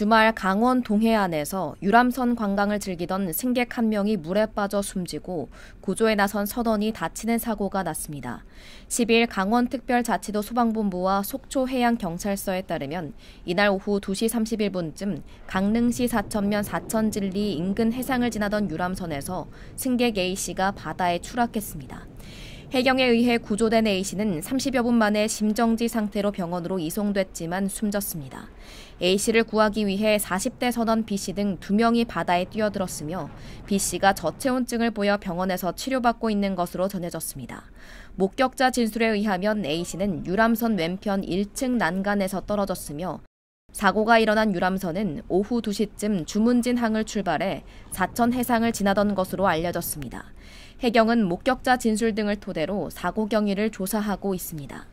주말 강원 동해안에서 유람선 관광을 즐기던 승객 한 명이 물에 빠져 숨지고 구조에 나선 선원이 다치는 사고가 났습니다. 10일 강원특별자치도 소방본부와 속초해양경찰서에 따르면 이날 오후 2시 31분쯤 강릉시 사천면 사천진리 인근 해상을 지나던 유람선에서 승객 A씨가 바다에 추락했습니다. 해경에 의해 구조된 A씨는 30여 분 만에 심정지 상태로 병원으로 이송됐지만 숨졌습니다. A씨를 구하기 위해 40대 선원 B씨 등 2명이 바다에 뛰어들었으며 B씨가 저체온증을 보여 병원에서 치료받고 있는 것으로 전해졌습니다. 목격자 진술에 의하면 A씨는 유람선 왼편 1층 난간에서 떨어졌으며 사고가 일어난 유람선은 오후 2시쯤 주문진 항을 출발해 사천 해상을 지나던 것으로 알려졌습니다. 해경은 목격자 진술 등을 토대로 사고 경위를 조사하고 있습니다.